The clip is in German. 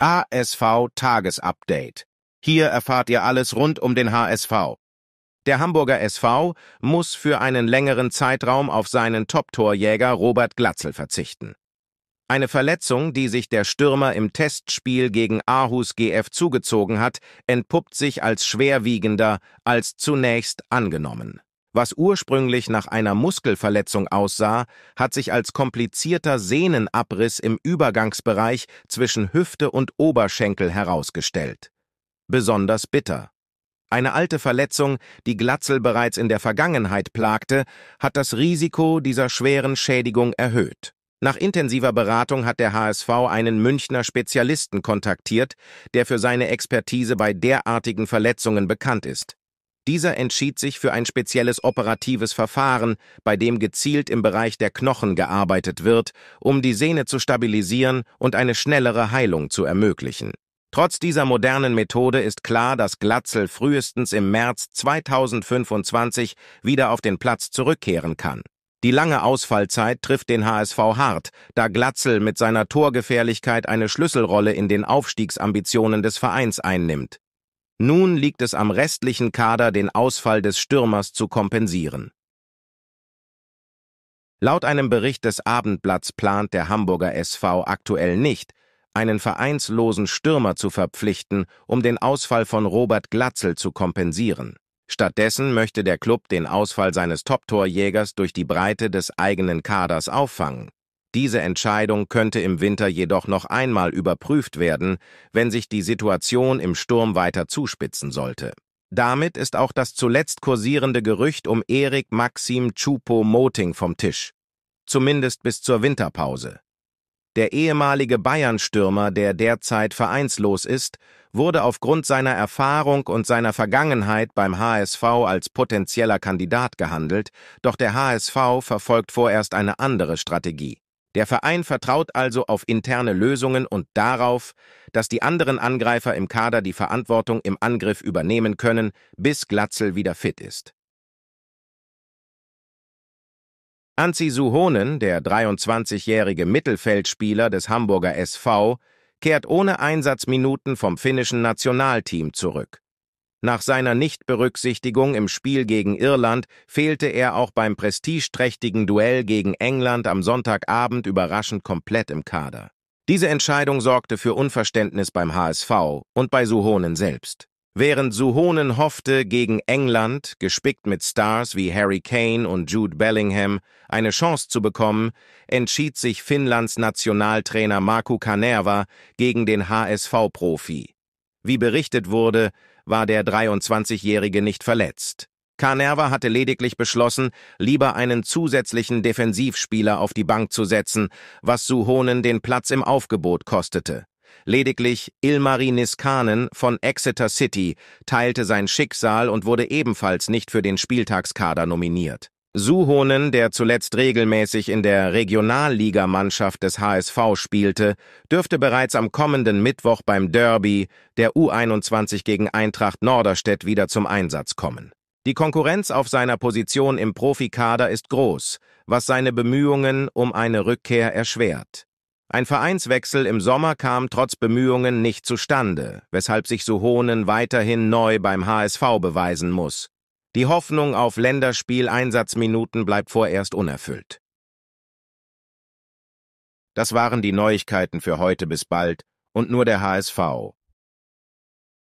ASV Tagesupdate. Hier erfahrt ihr alles rund um den HSV. Der Hamburger SV muss für einen längeren Zeitraum auf seinen Top-Torjäger Robert Glatzel verzichten. Eine Verletzung, die sich der Stürmer im Testspiel gegen Aarhus GF zugezogen hat, entpuppt sich als schwerwiegender als zunächst angenommen. Was ursprünglich nach einer Muskelverletzung aussah, hat sich als komplizierter Sehnenabriss im Übergangsbereich zwischen Hüfte und Oberschenkel herausgestellt. Besonders bitter. Eine alte Verletzung, die Glatzel bereits in der Vergangenheit plagte, hat das Risiko dieser schweren Schädigung erhöht. Nach intensiver Beratung hat der HSV einen Münchner Spezialisten kontaktiert, der für seine Expertise bei derartigen Verletzungen bekannt ist. Dieser entschied sich für ein spezielles operatives Verfahren, bei dem gezielt im Bereich der Knochen gearbeitet wird, um die Sehne zu stabilisieren und eine schnellere Heilung zu ermöglichen. Trotz dieser modernen Methode ist klar, dass Glatzel frühestens im März 2025 wieder auf den Platz zurückkehren kann. Die lange Ausfallzeit trifft den HSV hart, da Glatzel mit seiner Torgefährlichkeit eine Schlüsselrolle in den Aufstiegsambitionen des Vereins einnimmt. Nun liegt es am restlichen Kader, den Ausfall des Stürmers zu kompensieren. Laut einem Bericht des Abendblatts plant der Hamburger SV aktuell nicht, einen vereinslosen Stürmer zu verpflichten, um den Ausfall von Robert Glatzel zu kompensieren. Stattdessen möchte der Club den Ausfall seines Top-Torjägers durch die Breite des eigenen Kaders auffangen. Diese Entscheidung könnte im Winter jedoch noch einmal überprüft werden, wenn sich die Situation im Sturm weiter zuspitzen sollte. Damit ist auch das zuletzt kursierende Gerücht um Erik Maxim Chupo Moting vom Tisch. Zumindest bis zur Winterpause. Der ehemalige Bayern-Stürmer, der derzeit vereinslos ist, wurde aufgrund seiner Erfahrung und seiner Vergangenheit beim HSV als potenzieller Kandidat gehandelt, doch der HSV verfolgt vorerst eine andere Strategie. Der Verein vertraut also auf interne Lösungen und darauf, dass die anderen Angreifer im Kader die Verantwortung im Angriff übernehmen können, bis Glatzel wieder fit ist. Anzi Suhonen, der 23-jährige Mittelfeldspieler des Hamburger SV, kehrt ohne Einsatzminuten vom finnischen Nationalteam zurück. Nach seiner Nichtberücksichtigung im Spiel gegen Irland fehlte er auch beim prestigeträchtigen Duell gegen England am Sonntagabend überraschend komplett im Kader. Diese Entscheidung sorgte für Unverständnis beim HSV und bei Suhonen selbst. Während Suhonen hoffte, gegen England, gespickt mit Stars wie Harry Kane und Jude Bellingham, eine Chance zu bekommen, entschied sich Finnlands Nationaltrainer Markku Kanerva gegen den HSV-Profi. Wie berichtet wurde, war der 23-Jährige nicht verletzt. Carnerva hatte lediglich beschlossen, lieber einen zusätzlichen Defensivspieler auf die Bank zu setzen, was Suhonen den Platz im Aufgebot kostete. Lediglich Ilmari Niskanen von Exeter City teilte sein Schicksal und wurde ebenfalls nicht für den Spieltagskader nominiert. Suhonen, der zuletzt regelmäßig in der Regionalligamannschaft des HSV spielte, dürfte bereits am kommenden Mittwoch beim Derby der U21 gegen Eintracht Norderstedt wieder zum Einsatz kommen. Die Konkurrenz auf seiner Position im Profikader ist groß, was seine Bemühungen um eine Rückkehr erschwert. Ein Vereinswechsel im Sommer kam trotz Bemühungen nicht zustande, weshalb sich Suhonen weiterhin neu beim HSV beweisen muss. Die Hoffnung auf Länderspieleinsatzminuten bleibt vorerst unerfüllt. Das waren die Neuigkeiten für heute bis bald und nur der HSV,